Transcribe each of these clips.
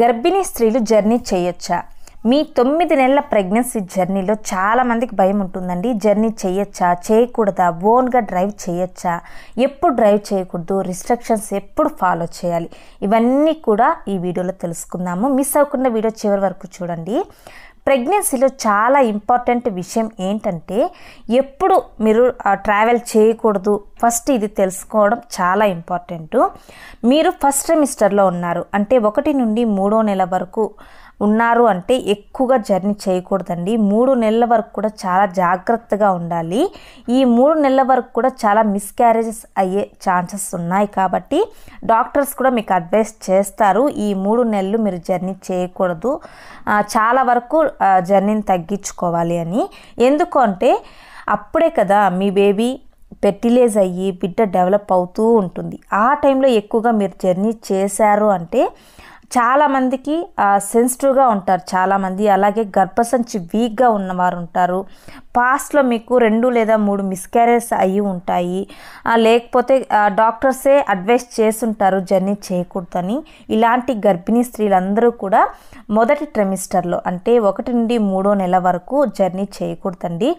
గర్భిణీ స్త్రీలు జర్నీ చేయొచ్చా మీ తొమ్మిది నెలల ప్రెగ్నెన్సీ జర్నీలో చాలామందికి భయం ఉంటుందండి జర్నీ చేయొచ్చా చేయకూడదా ఓన్గా డ్రైవ్ చేయొచ్చా ఎప్పుడు డ్రైవ్ చేయకూడదు రిస్ట్రిక్షన్స్ ఎప్పుడు ఫాలో చేయాలి ఇవన్నీ కూడా ఈ వీడియోలో తెలుసుకుందాము మిస్ అవ్వకుండా వీడియో చివరి వరకు చూడండి ప్రెగ్నెన్సీలో చాలా ఇంపార్టెంట్ విషయం ఏంటంటే ఎప్పుడు మీరు ట్రావెల్ చేయకూడదు ఫస్ట్ ఇది తెలుసుకోవడం చాలా ఇంపార్టెంట్ మీరు ఫస్ట్ సెమిస్టర్లో ఉన్నారు అంటే ఒకటి నుండి మూడో నెల వరకు ఉన్నారు అంటే ఎక్కువగా జర్నీ చేయకూడదండి మూడు నెలల వరకు కూడా చాలా జాగ్రత్తగా ఉండాలి ఈ మూడు నెలల వరకు కూడా చాలా మిస్క్యారేజెస్ అయ్యే ఛాన్సెస్ ఉన్నాయి కాబట్టి డాక్టర్స్ కూడా మీకు అడ్వైస్ చేస్తారు ఈ మూడు నెలలు మీరు జర్నీ చేయకూడదు చాలా వరకు జర్నీని తగ్గించుకోవాలి అని ఎందుకంటే అప్పుడే కదా మీ బేబీ ఫెర్టిలైజ్ అయ్యి బిడ్డ డెవలప్ అవుతూ ఉంటుంది ఆ టైంలో ఎక్కువగా మీరు జర్నీ చేశారు అంటే చాలామందికి సెన్సిటివ్గా ఉంటారు చాలామంది అలాగే గర్భసంచి వీక్గా ఉన్నవారు ఉంటారు పాస్ట్లో మీకు రెండు లేదా మూడు మిస్క్యారేజ్ అయ్యి ఉంటాయి లేకపోతే డాక్టర్సే అడ్వైస్ చేస్తుంటారు జర్నీ చేయకూడదని ఇలాంటి గర్భిణీ స్త్రీలందరూ కూడా మొదటి ట్రెమిస్టర్లో అంటే ఒకటి నుండి మూడో నెల వరకు జర్నీ చేయకూడదండి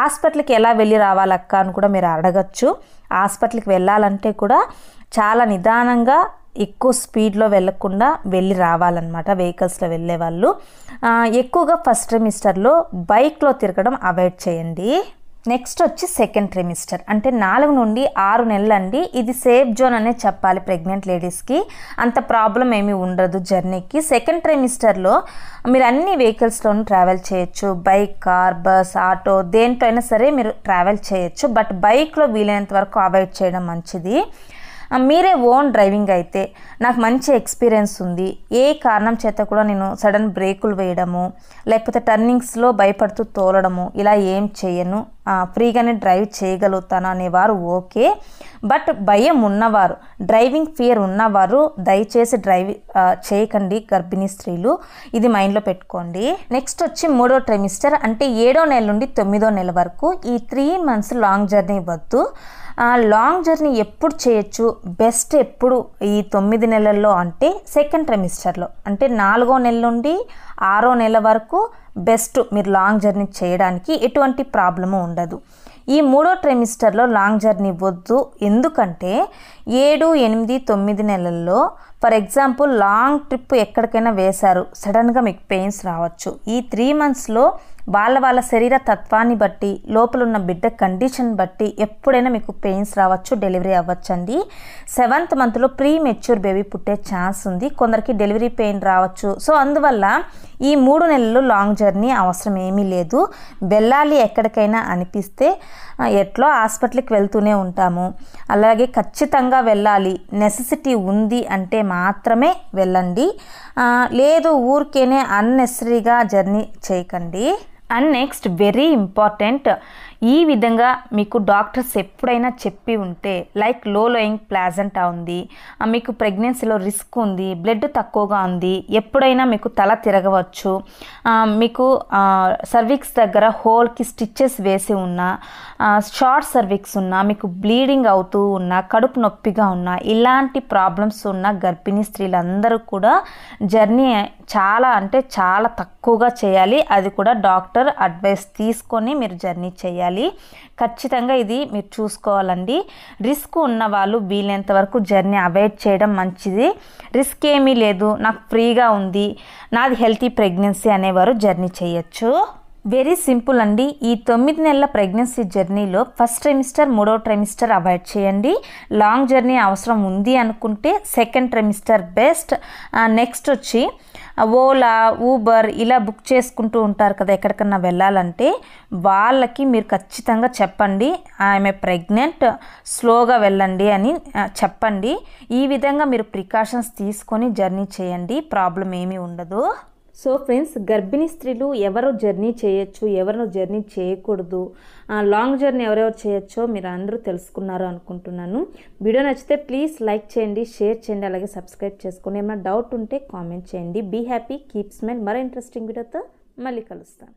హాస్పిటల్కి ఎలా వెళ్ళి రావాలక్క అని కూడా మీరు అడగచ్చు హాస్పిటల్కి వెళ్ళాలంటే కూడా చాలా నిదానంగా ఎక్కువ స్పీడ్లో వెళ్ళకుండా వెళ్ళి రావాలన్నమాట వెహికల్స్లో వెళ్ళే వాళ్ళు ఎక్కువగా ఫస్ట్ ట్రిమిస్టర్లో బైక్లో తిరగడం అవాయిడ్ చేయండి నెక్స్ట్ వచ్చి సెకండ్ ట్రిమిస్టర్ అంటే నాలుగు నుండి ఆరు నెలలు అండి ఇది సేఫ్ జోన్ అనే చెప్పాలి ప్రెగ్నెంట్ లేడీస్కి అంత ప్రాబ్లం ఏమీ ఉండదు జర్నీకి సెకండ్ ట్రిమిస్టర్లో మీరు అన్ని వెహికల్స్లోనూ ట్రావెల్ చేయొచ్చు బైక్ కార్ బస్ ఆటో దేంట్లో అయినా సరే మీరు ట్రావెల్ చేయొచ్చు బట్ బైక్లో వీలైనంత వరకు అవాయిడ్ చేయడం మంచిది మీరే ఓన్ డ్రైవింగ్ అయితే నాకు మంచి ఎక్స్పీరియన్స్ ఉంది ఏ కారణం చేత కూడా నేను సడన్ బ్రేకులు వేయడము లేకపోతే టర్నింగ్స్లో భయపడుతూ తోలడము ఇలా ఏం చేయను ఫ్రీగానే డ్రైవ్ చేయగలుగుతాను అనేవారు ఓకే బట్ భయం ఉన్నవారు డ్రైవింగ్ ఫియర్ ఉన్నవారు దయచేసి డ్రైవ్ చేయకండి గర్భిణీ స్త్రీలు ఇది మైండ్లో పెట్టుకోండి నెక్స్ట్ వచ్చి మూడో ట్రెమిస్టర్ అంటే ఏడో నెల నుండి తొమ్మిదో నెల వరకు ఈ త్రీ మంత్స్ లాంగ్ జర్నీ వద్దు లాంగ్ జర్నీ ఎప్పుడు చేయొచ్చు బెస్ట్ ఎప్పుడు ఈ తొమ్మిది నెలల్లో అంటే సెకండ్ ట్రెమిస్టర్లో అంటే నాలుగో నెల నుండి ఆరో నెల వరకు బెస్ట్ మీరు లాంగ్ జర్నీ చేయడానికి ఎటువంటి ప్రాబ్లము ఉండదు ఈ మూడో ట్రెమిస్టర్లో లాంగ్ జర్నీ వద్దు ఎందుకంటే ఏడు ఎనిమిది తొమ్మిది నెలల్లో ఫర్ ఎగ్జాంపుల్ లాంగ్ ట్రిప్ ఎక్కడికైనా వేశారు సడన్గా మీకు పెయిన్స్ రావచ్చు ఈ త్రీ మంత్స్లో వాళ్ళ వాళ్ళ శరీర తత్వాన్ని బట్టి లోపల ఉన్న బిడ్డ కండిషన్ బట్టి ఎప్పుడైనా మీకు పెయిన్స్ రావచ్చు డెలివరీ అవ్వచ్చండి సెవెంత్ మంత్లో ప్రీ మెచ్యూర్ బేబీ పుట్టే ఛాన్స్ ఉంది కొందరికి డెలివరీ పెయిన్ రావచ్చు సో అందువల్ల ఈ మూడు నెలలు లాంగ్ జర్నీ అవసరం ఏమీ లేదు వెళ్ళాలి ఎక్కడికైనా అనిపిస్తే ఎట్లో హాస్పిటల్కి వెళ్తూనే ఉంటాము అలాగే ఖచ్చితంగా వెళ్ళాలి నెసెసిటీ ఉంది అంటే మాత్రమే వెళ్ళండి లేదు ఊరికేనే అన్నెసరీగా జర్నీ చేయకండి అండ్ నెక్స్ట్ వెరీ ఇంపార్టెంట్ ఈ విధంగా మీకు డాక్టర్స్ ఎప్పుడైనా చెప్పి ఉంటే లైక్ లో లోయింగ్ ప్లాజెంటా ఉంది మీకు ప్రెగ్నెన్సీలో రిస్క్ ఉంది బ్లడ్ తక్కువగా ఉంది ఎప్పుడైనా మీకు తల తిరగవచ్చు మీకు సర్విక్స్ దగ్గర హోల్కి స్టిచ్చెస్ వేసి ఉన్నా షార్ట్ సర్విక్స్ ఉన్నా మీకు బ్లీడింగ్ అవుతూ ఉన్నా కడుపు నొప్పిగా ఉన్నా ఇలాంటి ప్రాబ్లమ్స్ ఉన్న గర్భిణీ స్త్రీలందరూ కూడా జర్నీ చాలా అంటే చాలా తక్కువగా చేయాలి అది కూడా డాక్టర్ అడ్వైస్ తీసుకొని మీరు జర్నీ చేయాలి చేయాలి ఖచ్చితంగా ఇది మీరు చూసుకోవాలండి రిస్క్ ఉన్నవాళ్ళు వీలైనంత వరకు జర్నీ అవాయిడ్ చేయడం మంచిది రిస్క్ ఏమీ లేదు నాకు ఫ్రీగా ఉంది నాది హెల్తీ ప్రెగ్నెన్సీ అనేవారు జర్నీ చేయొచ్చు వెరీ సింపుల్ అండి ఈ తొమ్మిది నెలల ప్రెగ్నెన్సీ జర్నీలో ఫస్ట్ ట్రెమిస్టర్ మూడో ట్రెమిస్టర్ అవాయిడ్ చేయండి లాంగ్ జర్నీ అవసరం ఉంది అనుకుంటే సెకండ్ ట్రెమిస్టర్ బెస్ట్ నెక్స్ట్ వచ్చి ఓలా ఊబర్ ఇలా బుక్ చేసుకుంటూ ఉంటారు కదా ఎక్కడికన్నా వెళ్ళాలంటే వాళ్ళకి మీరు ఖచ్చితంగా చెప్పండి ఆమె ప్రెగ్నెంట్ స్లోగా వెళ్ళండి అని చెప్పండి ఈ విధంగా మీరు ప్రికాషన్స్ తీసుకొని జర్నీ చేయండి ప్రాబ్లం ఏమీ ఉండదు సో ఫ్రెండ్స్ గర్భిణీ స్త్రీలు ఎవరు జర్నీ చేయొచ్చు ఎవరు జర్నీ చేయకూడదు లాంగ్ జర్నీ ఎవరెవరు చేయొచ్చో మీరు అందరూ తెలుసుకున్నారు అనుకుంటున్నాను వీడియో నచ్చితే ప్లీజ్ లైక్ చేయండి షేర్ చేయండి అలాగే సబ్స్క్రైబ్ చేసుకోండి ఏమైనా డౌట్ ఉంటే కామెంట్ చేయండి బీ హ్యాపీ కీప్ స్మైల్ మరో ఇంట్రెస్టింగ్ వీడియోతో మళ్ళీ కలుస్తాను